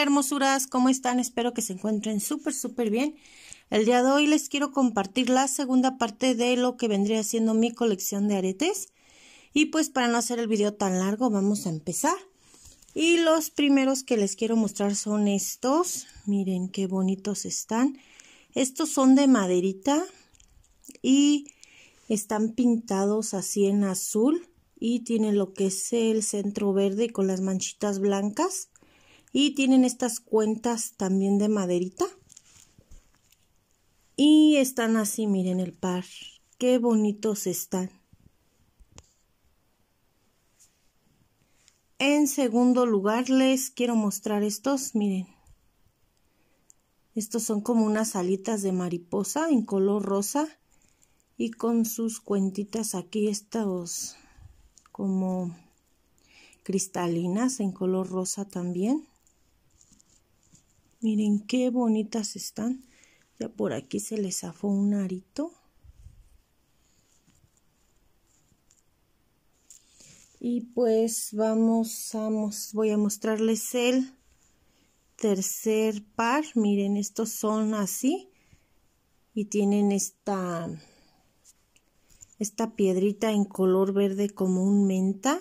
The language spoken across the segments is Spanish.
hermosuras, ¿cómo están? Espero que se encuentren súper, súper bien. El día de hoy les quiero compartir la segunda parte de lo que vendría siendo mi colección de aretes. Y pues para no hacer el video tan largo, vamos a empezar. Y los primeros que les quiero mostrar son estos. Miren qué bonitos están. Estos son de maderita y están pintados así en azul y tienen lo que es el centro verde con las manchitas blancas. Y tienen estas cuentas también de maderita. Y están así, miren el par. Qué bonitos están. En segundo lugar les quiero mostrar estos, miren. Estos son como unas alitas de mariposa en color rosa y con sus cuentitas aquí estos como cristalinas en color rosa también. Miren qué bonitas están. Ya por aquí se les zafó un arito. Y pues vamos, vamos, voy a mostrarles el tercer par. Miren, estos son así. Y tienen esta, esta piedrita en color verde como un menta.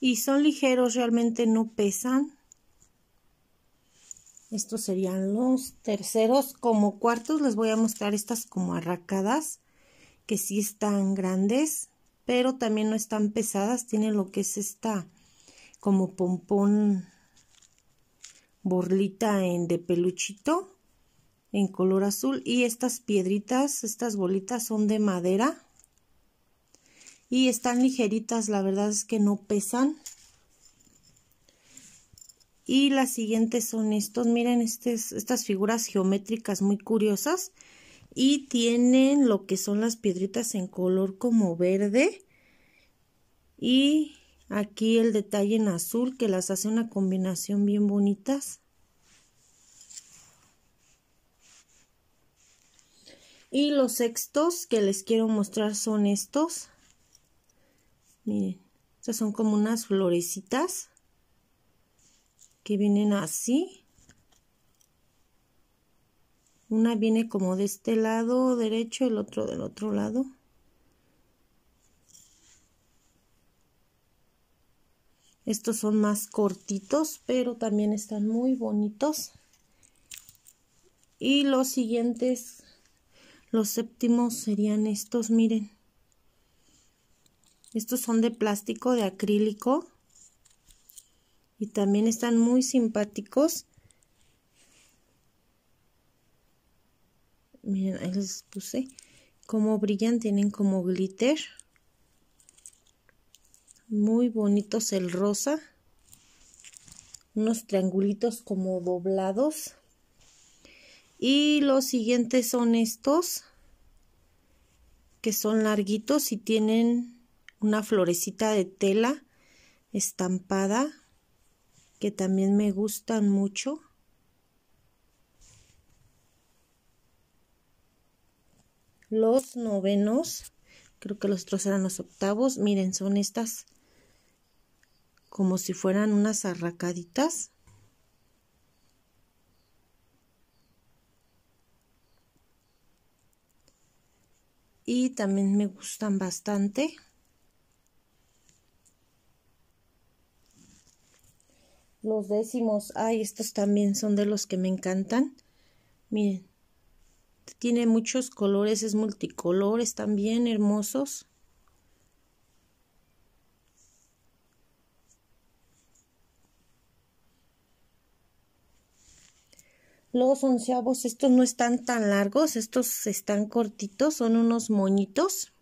y son ligeros, realmente no pesan. Estos serían los terceros. Como cuartos les voy a mostrar estas como arracadas, que sí están grandes, pero también no están pesadas. Tienen lo que es esta como pompón borlita en, de peluchito en color azul. Y estas piedritas, estas bolitas son de madera y están ligeritas, la verdad es que no pesan. Y las siguientes son estos, miren estas figuras geométricas muy curiosas y tienen lo que son las piedritas en color como verde y aquí el detalle en azul que las hace una combinación bien bonitas. Y los sextos que les quiero mostrar son estos. Miren, estas son como unas florecitas que vienen así. Una viene como de este lado derecho, el otro del otro lado. Estos son más cortitos, pero también están muy bonitos. Y los siguientes, los séptimos serían estos, miren. Estos son de plástico, de acrílico. Y también están muy simpáticos. Miren, ahí les puse Como brillan, tienen como glitter. Muy bonitos el rosa. Unos triangulitos como doblados. Y los siguientes son estos, que son larguitos y tienen una florecita de tela estampada que también me gustan mucho. Los novenos, creo que los otros eran los octavos, miren, son estas como si fueran unas arracaditas. Y también me gustan bastante. los décimos, ay, estos también son de los que me encantan. Miren, tiene muchos colores, es multicolores también, hermosos. Los onceavos, estos no están tan largos, estos están cortitos, son unos moñitos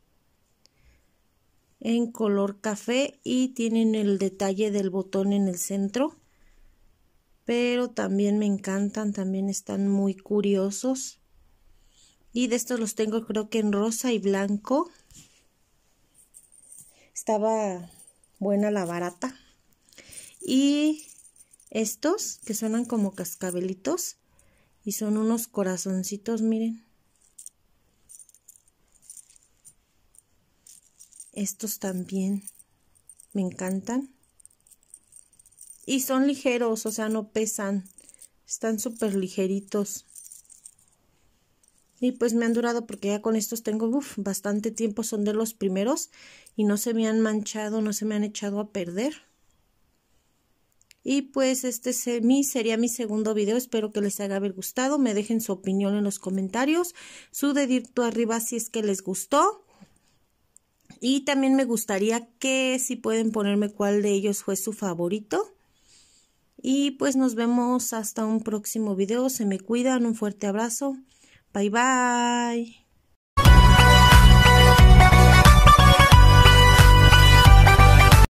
en color café y tienen el detalle del botón en el centro pero también me encantan, también están muy curiosos. Y de estos los tengo creo que en rosa y blanco. Estaba buena la barata. Y estos que suenan como cascabelitos y son unos corazoncitos, miren. Estos también me encantan. Y son ligeros, o sea, no pesan. Están súper ligeritos. Y pues me han durado porque ya con estos tengo bastante tiempo. Son de los primeros y no se me han manchado, no se me han echado a perder. Y pues este sería mi segundo video. Espero que les haya haber gustado. Me dejen su opinión en los comentarios. Su dedito arriba si es que les gustó. Y también me gustaría que si pueden ponerme cuál de ellos fue su favorito. Y pues nos vemos hasta un próximo video. Se me cuidan. Un fuerte abrazo. Bye bye.